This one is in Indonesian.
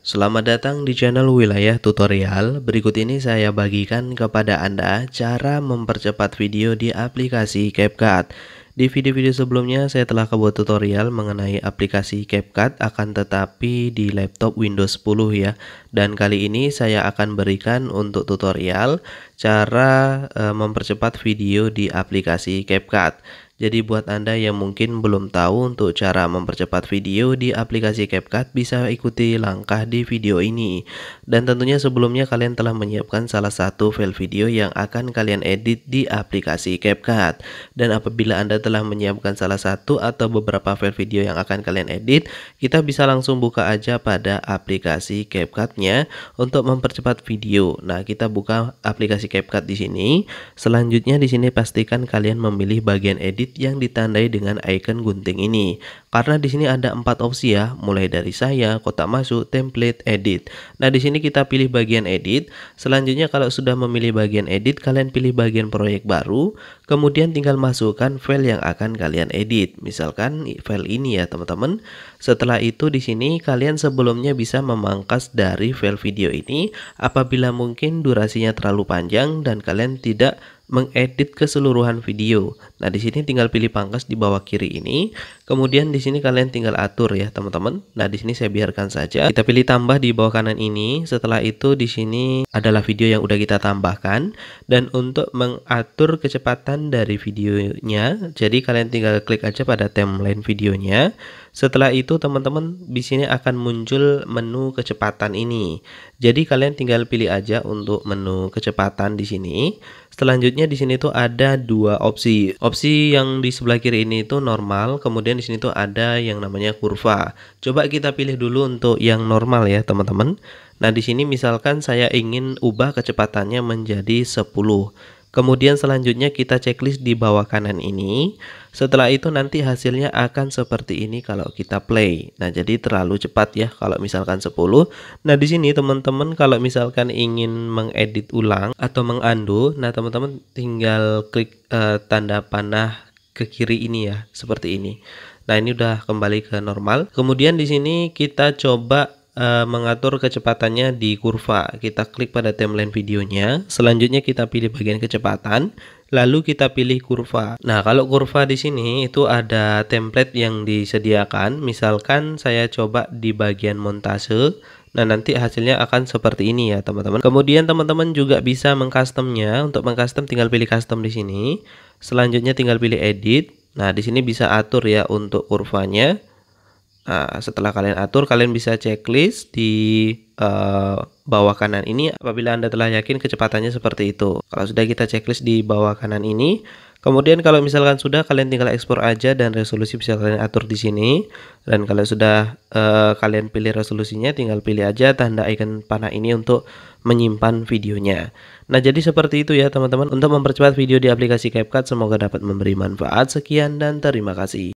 Selamat datang di channel Wilayah Tutorial. Berikut ini saya bagikan kepada Anda cara mempercepat video di aplikasi CapCut. Di video-video sebelumnya saya telah kebuat tutorial mengenai aplikasi CapCut akan tetapi di laptop Windows 10 ya. Dan kali ini saya akan berikan untuk tutorial cara eh, mempercepat video di aplikasi CapCut. Jadi buat Anda yang mungkin belum tahu untuk cara mempercepat video di aplikasi CapCut bisa ikuti langkah di video ini. Dan tentunya sebelumnya kalian telah menyiapkan salah satu file video yang akan kalian edit di aplikasi CapCut. Dan apabila Anda telah menyiapkan salah satu atau beberapa file video yang akan kalian edit, kita bisa langsung buka aja pada aplikasi CapCut-nya untuk mempercepat video. Nah, kita buka aplikasi CapCut di sini. Selanjutnya di sini pastikan kalian memilih bagian edit sheet yang ditandai dengan icon gunting ini. Karena di sini ada empat opsi ya, mulai dari saya, kotak masuk, template, edit. Nah, di sini kita pilih bagian edit. Selanjutnya kalau sudah memilih bagian edit, kalian pilih bagian proyek baru. Kemudian tinggal masukkan file yang akan kalian edit. Misalkan file ini ya teman-teman. Setelah itu di sini kalian sebelumnya bisa memangkas dari file video ini apabila mungkin durasinya terlalu panjang dan kalian tidak mengedit keseluruhan video. Nah, di sini tinggal pilih pangkas di bawah kiri ini. Kemudian di sini kalian tinggal atur ya, teman-teman. Nah, di sini saya biarkan saja. Kita pilih tambah di bawah kanan ini. Setelah itu di sini adalah video yang udah kita tambahkan dan untuk mengatur kecepatan dari videonya. Jadi kalian tinggal klik aja pada timeline videonya. Setelah itu teman-teman di sini akan muncul menu kecepatan ini. Jadi kalian tinggal pilih aja untuk menu kecepatan di sini. Selanjutnya di sini tuh ada dua opsi. Opsi yang di sebelah kiri ini itu normal, kemudian di sini tuh ada yang namanya kurva. Coba kita pilih dulu untuk yang normal ya, teman-teman. Nah, di sini misalkan saya ingin ubah kecepatannya menjadi 10. Kemudian selanjutnya kita checklist di bawah kanan ini. Setelah itu nanti hasilnya akan seperti ini kalau kita play. Nah, jadi terlalu cepat ya kalau misalkan 10. Nah, di sini teman-teman kalau misalkan ingin mengedit ulang atau mengandu, nah teman-teman tinggal klik uh, tanda panah ke kiri ini ya, seperti ini. Nah, ini udah kembali ke normal. Kemudian di sini kita coba uh, mengatur kecepatannya di kurva. Kita klik pada timeline videonya, selanjutnya kita pilih bagian kecepatan, lalu kita pilih kurva. Nah, kalau kurva di sini itu ada template yang disediakan. Misalkan saya coba di bagian montase. Nah, nanti hasilnya akan seperti ini ya, teman-teman. Kemudian teman-teman juga bisa mengcustomnya. Untuk mengcustom tinggal pilih custom di sini. Selanjutnya tinggal pilih edit. Nah, di sini bisa atur ya untuk kurvanya Nah, setelah kalian atur, kalian bisa checklist di uh, bawah kanan ini apabila Anda telah yakin kecepatannya seperti itu. Kalau sudah kita checklist di bawah kanan ini, kemudian kalau misalkan sudah kalian tinggal ekspor aja dan resolusi bisa kalian atur di sini. Dan kalau sudah uh, kalian pilih resolusinya, tinggal pilih aja tanda icon panah ini untuk menyimpan videonya. Nah, jadi seperti itu ya teman-teman. Untuk mempercepat video di aplikasi CapCut, semoga dapat memberi manfaat. Sekian dan terima kasih.